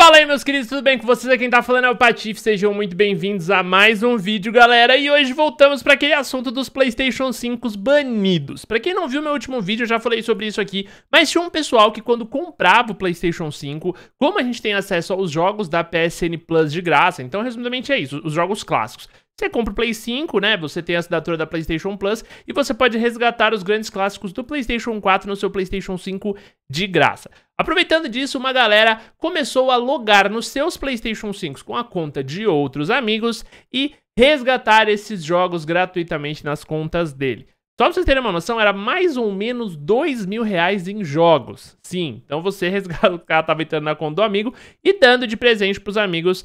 Fala aí meus queridos, tudo bem com vocês? Aqui quem tá falando é o Patife, sejam muito bem-vindos a mais um vídeo, galera. E hoje voltamos para aquele assunto dos Playstation 5 banidos. Pra quem não viu meu último vídeo, eu já falei sobre isso aqui, mas tinha um pessoal que quando comprava o Playstation 5, como a gente tem acesso aos jogos da PSN Plus de graça, então resumidamente é isso, os jogos clássicos. Você compra o Play 5, né? Você tem a assinatura da PlayStation Plus e você pode resgatar os grandes clássicos do PlayStation 4 no seu PlayStation 5 de graça. Aproveitando disso, uma galera começou a logar nos seus PlayStation 5 com a conta de outros amigos e resgatar esses jogos gratuitamente nas contas dele. Só pra vocês terem uma noção, era mais ou menos 2 mil reais em jogos. Sim, então você cara, tava tá entrando na conta do amigo e dando de presente pros amigos uh,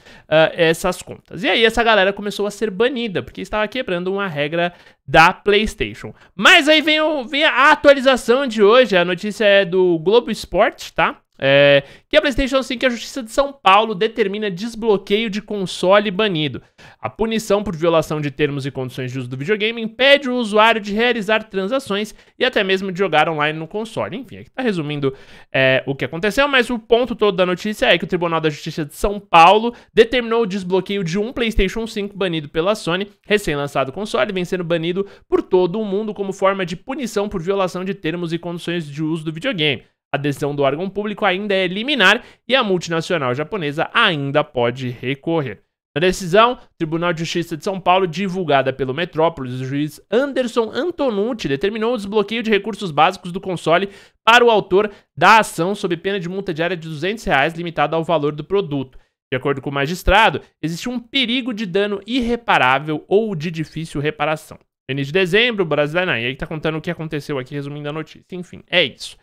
essas contas. E aí essa galera começou a ser banida, porque estava quebrando uma regra da PlayStation. Mas aí vem, o, vem a atualização de hoje, a notícia é do Globo Esporte, tá? É, que a PlayStation 5 e a Justiça de São Paulo determina desbloqueio de console banido. A punição por violação de termos e condições de uso do videogame impede o usuário de realizar transações e até mesmo de jogar online no console. Enfim, aqui está resumindo é, o que aconteceu, mas o ponto todo da notícia é que o Tribunal da Justiça de São Paulo determinou o desbloqueio de um PlayStation 5 banido pela Sony, recém-lançado console, vem sendo banido por todo o mundo como forma de punição por violação de termos e condições de uso do videogame. A decisão do órgão público ainda é liminar e a multinacional japonesa ainda pode recorrer. Na decisão, o Tribunal de Justiça de São Paulo, divulgada pelo Metrópolis, o juiz Anderson Antonucci determinou o desbloqueio de recursos básicos do console para o autor da ação sob pena de multa diária de R$ 200, reais, limitada ao valor do produto. De acordo com o magistrado, existe um perigo de dano irreparável ou de difícil reparação. No início de dezembro, o Brasileirão. Né, e aí tá contando o que aconteceu aqui, resumindo a notícia. Enfim, é isso.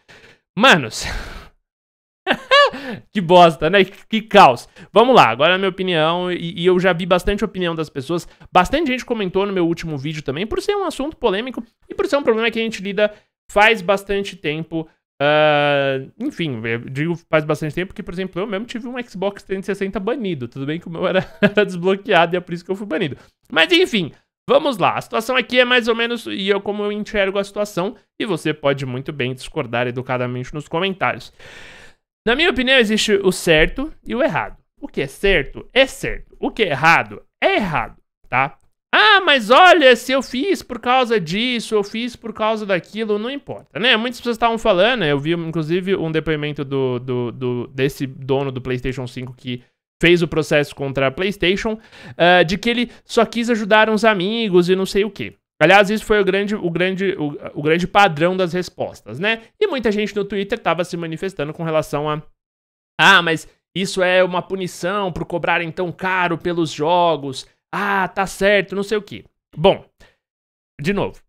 Manos. que bosta, né? Que caos. Vamos lá, agora é a minha opinião, e, e, eu já vi bastante opinião das pessoas. Bastante gente comentou no meu último vídeo também, por ser um assunto polêmico e por ser um problema que a gente lida faz bastante tempo. Uh, enfim, digo faz bastante tempo que, por exemplo, eu mesmo tive um Xbox 360 banido. Tudo bem que o meu era, era desbloqueado e é por isso que eu fui banido. Mas enfim, Vamos lá, a situação aqui é mais ou menos e eu como eu enxergo a situação, e você pode muito bem discordar educadamente nos comentários. Na minha opinião, existe o certo e o errado. O que é certo é certo, o que é errado é errado, tá? Ah, mas olha, se eu fiz por causa disso, eu fiz por causa daquilo, não importa, né? Muitas pessoas estavam falando, né? eu vi inclusive um depoimento do, do, do desse dono do PlayStation 5 que fez o processo contra a PlayStation, uh, de que ele só quis ajudar uns amigos e não sei o quê. Aliás, isso foi o grande, o, grande, o, o grande padrão das respostas, né? E muita gente no Twitter estava se manifestando com relação a. Ah, mas isso é uma punição por cobrarem tão caro pelos jogos. Ah, tá certo, não sei o quê. Bom, de novo,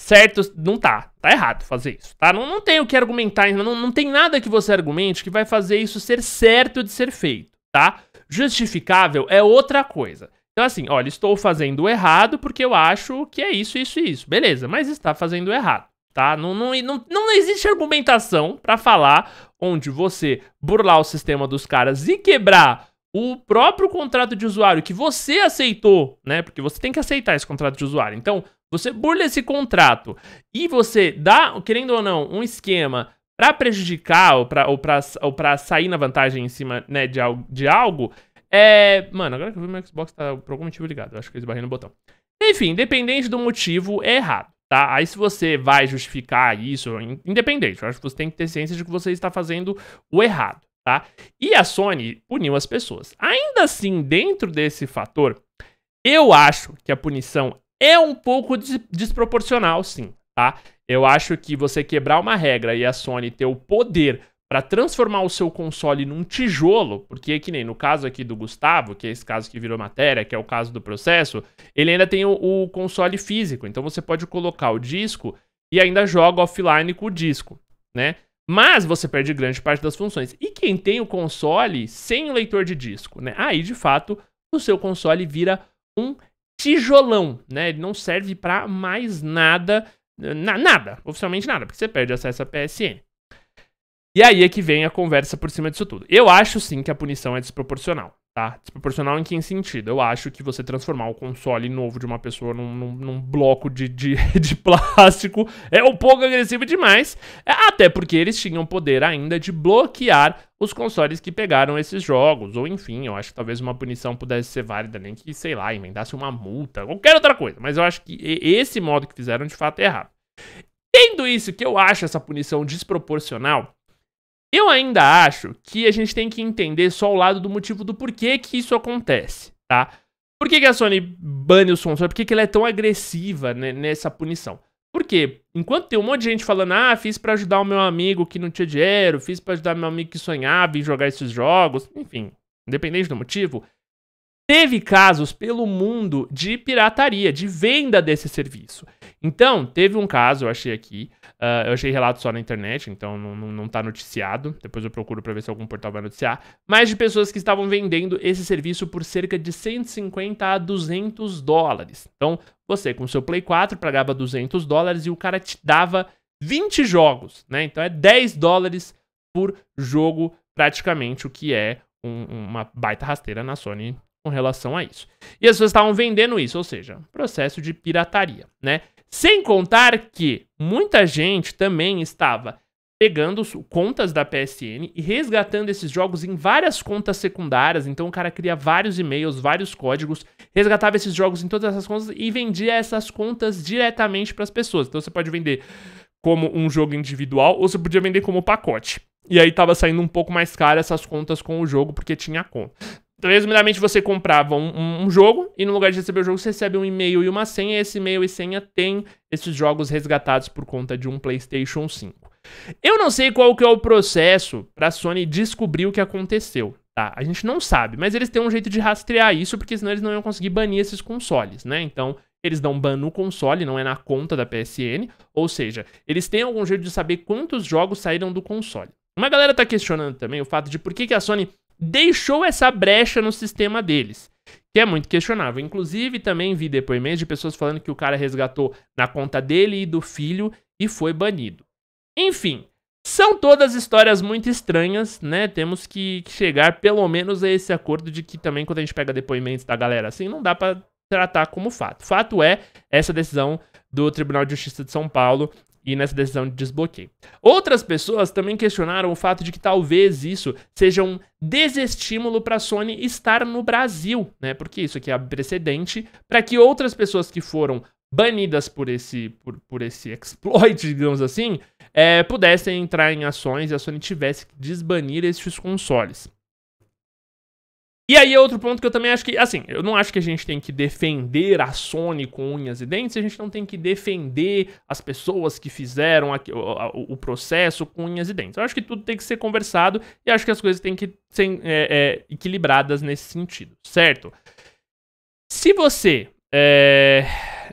certo não tá. Tá errado fazer isso, tá? Não, não tem o que argumentar, não, não tem nada que você argumente que vai fazer isso ser certo de ser feito tá? Justificável é outra coisa. Então, assim, olha, estou fazendo errado porque eu acho que é isso, isso e isso. Beleza, mas está fazendo errado, tá? Não, não, não, não existe argumentação para falar onde você burlar o sistema dos caras e quebrar o próprio contrato de usuário que você aceitou, né? Porque você tem que aceitar esse contrato de usuário. Então, você burla esse contrato e você dá, querendo ou não, um esquema para prejudicar ou pra, ou, pra, ou pra sair na vantagem em cima né, de, algo, de algo, é. Mano, agora que eu vi meu Xbox tá por algum motivo ligado. Eu acho que eu esbarrei no botão. Enfim, independente do motivo, é errado, tá? Aí se você vai justificar isso, independente, eu acho que você tem que ter ciência de que você está fazendo o errado, tá? E a Sony puniu as pessoas. Ainda assim, dentro desse fator, eu acho que a punição é um pouco des desproporcional, sim, tá? Eu acho que você quebrar uma regra e a Sony ter o poder para transformar o seu console num tijolo, porque que nem no caso aqui do Gustavo, que é esse caso que virou matéria, que é o caso do processo, ele ainda tem o, o console físico, então você pode colocar o disco e ainda joga offline com o disco, né? Mas você perde grande parte das funções. E quem tem o console sem o leitor de disco, né? Aí, de fato, o seu console vira um tijolão, né? Ele não serve para mais nada na, nada, oficialmente nada, porque você perde acesso à PSN. E aí é que vem a conversa por cima disso tudo. Eu acho sim que a punição é desproporcional. Tá? Desproporcional em que sentido? Eu acho que você transformar o console novo de uma pessoa num, num, num bloco de, de, de, plástico é um pouco agressivo demais, é, até porque eles tinham poder ainda de bloquear os consoles que pegaram esses jogos, ou enfim, eu acho que talvez uma punição pudesse ser válida, nem que, sei lá, emendasse uma multa, qualquer outra coisa, mas eu acho que esse modo que fizeram de fato é errado. Tendo isso, que eu acho essa punição desproporcional, eu ainda acho que a gente tem que entender só o lado do motivo do porquê que isso acontece, tá? Por que, que a Sony bane o console? Por que, que ela é tão agressiva né, nessa punição? Porque enquanto tem um monte de gente falando, ah, fiz para ajudar o meu amigo que não tinha dinheiro, fiz para ajudar meu amigo que sonhava em jogar esses jogos, enfim, independente do motivo, teve casos pelo mundo de pirataria, de venda desse serviço. Então, teve um caso, eu achei aqui, uh, eu achei relato só na internet, então não, não, não tá noticiado, depois eu procuro para ver se algum portal vai noticiar, mas de pessoas que estavam vendendo esse serviço por cerca de 150 a 200 dólares. Então, você com seu Play 4 pagava 200 dólares e o cara te dava 20 jogos, né? Então é 10 dólares por jogo praticamente, o que é uma baita rasteira na Sony com relação a isso. E as pessoas estavam vendendo isso, ou seja, processo de pirataria, né? Sem contar que muita gente também estava pegando contas da PSN e resgatando esses jogos em várias contas secundárias. Então o cara cria vários e-mails, vários códigos, resgatava esses jogos em todas essas contas e vendia essas contas diretamente para as pessoas. Então você pode vender como um jogo individual ou você podia vender como pacote. E aí tava saindo um pouco mais caro essas contas com o jogo porque tinha conta. Então, resumidamente, você comprava um, um, jogo e no lugar de receber o jogo, você recebe um e-mail e uma senha. E esse e-mail e senha tem esses jogos resgatados por conta de um PlayStation 5. Eu não sei qual que é o processo para a Sony descobrir o que aconteceu. Tá, a gente não sabe, mas eles têm um jeito de rastrear isso, porque senão eles não iam conseguir banir esses consoles, né? Então, eles dão ban no console, não é na conta da PSN, ou seja, eles têm algum jeito de saber quantos jogos saíram do console. Uma galera tá questionando também o fato de por que, que a Sony deixou essa brecha no sistema deles, que é muito questionável. Inclusive, também vi depoimentos de pessoas falando que o cara resgatou na conta dele e do filho e foi banido. Enfim, são todas histórias muito estranhas, né? Temos que, chegar pelo menos a esse acordo de que também quando a gente pega depoimentos da galera assim, não dá para tratar como fato. Fato é essa decisão do Tribunal de Justiça de São Paulo e nessa decisão de desbloqueio. Outras pessoas também questionaram o fato de que talvez isso seja um desestímulo para a Sony estar no Brasil, né? Porque isso aqui é precedente para que outras pessoas que foram banidas por esse por, por esse exploit, digamos assim, é, pudessem entrar em ações e a Sony tivesse que desbanir estes consoles. E aí é outro ponto que eu também acho que, assim, eu não acho que a gente tem que defender a Sony com unhas e dentes, a gente não tem que defender as pessoas que fizeram a, a, o, processo com unhas e dentes. Eu acho que tudo tem que ser conversado e acho que as coisas têm que ser é, é, equilibradas nesse sentido, certo? Se você é,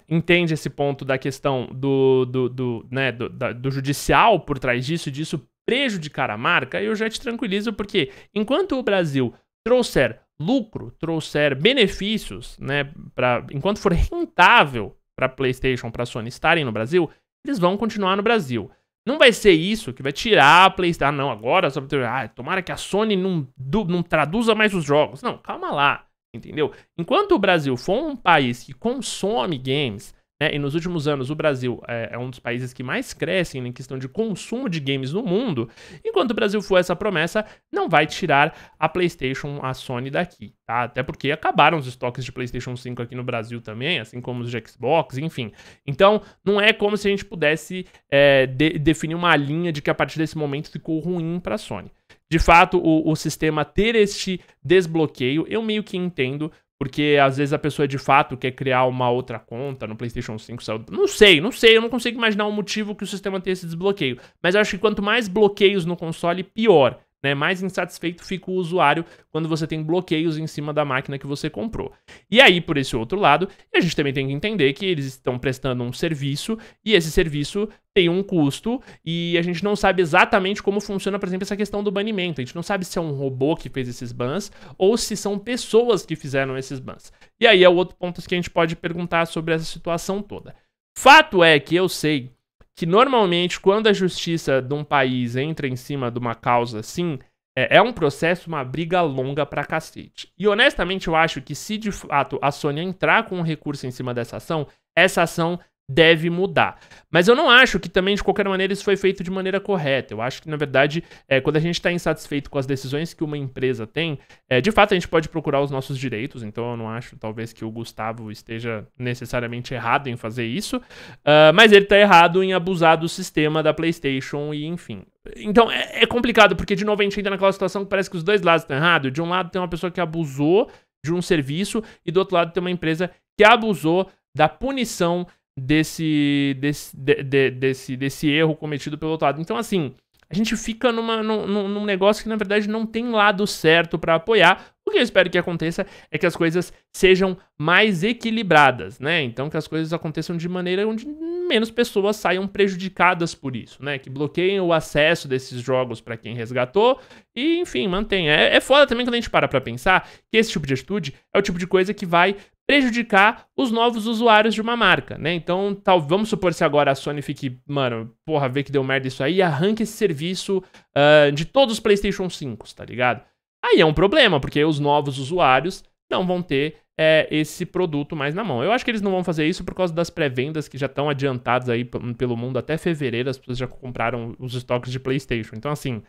entende esse ponto da questão do, do, do, né, do, da, do judicial por trás disso, disso prejudicar a marca, eu já te tranquilizo, porque enquanto o Brasil trouxer lucro, trouxer benefícios, né, para enquanto for rentável para PlayStation, para Sony estarem no Brasil, eles vão continuar no Brasil. Não vai ser isso que vai tirar a PlayStation. Ah, não, agora só ter ah, tomara que a Sony não, não traduza mais os jogos. Não, calma lá, entendeu? Enquanto o Brasil for um país que consome games, né? E nos últimos anos, o Brasil é, é um dos países que mais crescem né, em questão de consumo de games no mundo. Enquanto o Brasil for essa promessa, não vai tirar a PlayStation, a Sony daqui, tá? Até porque acabaram os estoques de PlayStation 5 aqui no Brasil também, assim como os de Xbox, enfim. Então, não é como se a gente pudesse é, de definir uma linha de que a partir desse momento ficou ruim para a Sony. De fato, o, o sistema ter este desbloqueio, eu meio que entendo, porque às vezes a pessoa de fato quer criar uma outra conta no PlayStation 5. Não sei, não sei, eu não consigo imaginar o um motivo que o sistema tenha esse desbloqueio. Mas eu acho que quanto mais bloqueios no console, pior. Né? Mais insatisfeito fica o usuário quando você tem bloqueios em cima da máquina que você comprou. E aí, por esse outro lado, a gente também tem que entender que eles estão prestando um serviço e esse serviço tem um custo e a gente não sabe exatamente como funciona, por exemplo, essa questão do banimento. A gente não sabe se é um robô que fez esses bans ou se são pessoas que fizeram esses bans. E aí é o outro ponto que a gente pode perguntar sobre essa situação toda. Fato é que eu sei que normalmente quando a justiça de um país entra em cima de uma causa assim, é, é um processo, uma briga longa pra cacete. E honestamente eu acho que se de fato a Sony entrar com um recurso em cima dessa ação, essa ação deve mudar. Mas eu não acho que também, de qualquer maneira, isso foi feito de maneira correta. Eu acho que, na verdade, é, quando a gente está insatisfeito com as decisões que uma empresa tem, é, de fato a gente pode procurar os nossos direitos, então eu não acho, talvez, que o Gustavo esteja necessariamente errado em fazer isso, uh, mas ele está errado em abusar do sistema da PlayStation e, enfim. Então é, é complicado, porque, de novo, a gente entra naquela situação que parece que os dois lados estão errados. De um lado tem uma pessoa que abusou de um serviço e do outro lado tem uma empresa que abusou da punição desse, desse, de, de, desse, desse erro cometido pelo outro lado. Então, assim, a gente fica numa, num, num negócio que, na verdade, não tem lado certo para apoiar. O que eu espero que aconteça é que as coisas sejam mais equilibradas, né? Então, que as coisas aconteçam de maneira onde menos pessoas saiam prejudicadas por isso, né? Que bloqueiem o acesso desses jogos para quem resgatou e, enfim, mantenha. É, é foda também quando a gente para pra pensar que esse tipo de atitude é o tipo de coisa que vai prejudicar os novos usuários de uma marca, né? Então, tal, vamos supor se agora a Sony fique, mano, porra, vê que deu merda isso aí e esse serviço uh, de todos os PlayStation 5, tá ligado? Aí é um problema, porque os novos usuários não vão ter é, esse produto mais na mão. Eu acho que eles não vão fazer isso por causa das pré-vendas que já estão adiantadas aí pelo mundo até fevereiro, as pessoas já compraram os estoques de PlayStation. Então, assim,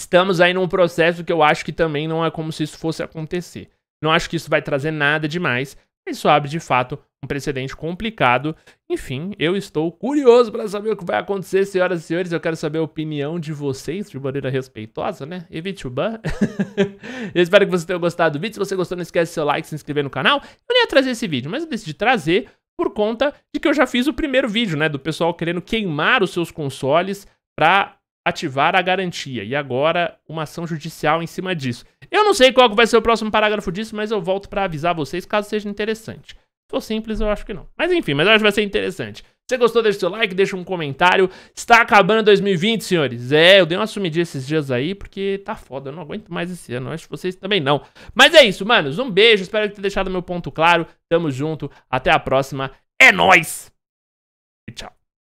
estamos aí num processo que eu acho que também não é como se isso fosse acontecer. Não acho que isso vai trazer nada demais, isso abre de fato um precedente complicado. Enfim, eu estou curioso para saber o que vai acontecer, senhoras e senhores. Eu quero saber a opinião de vocês de maneira respeitosa, né? Evite o ban. eu espero que vocês tenham gostado do vídeo. Se você gostou, não esquece seu like, se inscrever no canal. Eu nem ia trazer esse vídeo, mas eu decidi trazer por conta de que eu já fiz o primeiro vídeo, né? Do pessoal querendo queimar os seus consoles para ativar a garantia. E agora, uma ação judicial em cima disso. Eu não sei qual vai ser o próximo parágrafo disso, mas eu volto para avisar vocês caso seja interessante. Se for simples, eu acho que não. Mas enfim, mas eu acho que vai ser interessante. Se você gostou, deixa o seu like, deixa um comentário. Está acabando 2020, senhores. É, eu dei uma sumidinha esses dias aí, porque tá foda, eu não aguento mais esse ano. Acho que vocês também não. Mas é isso, manos. Um beijo, espero ter deixado meu ponto claro. Tamo junto, até a próxima. É nóis! E tchau.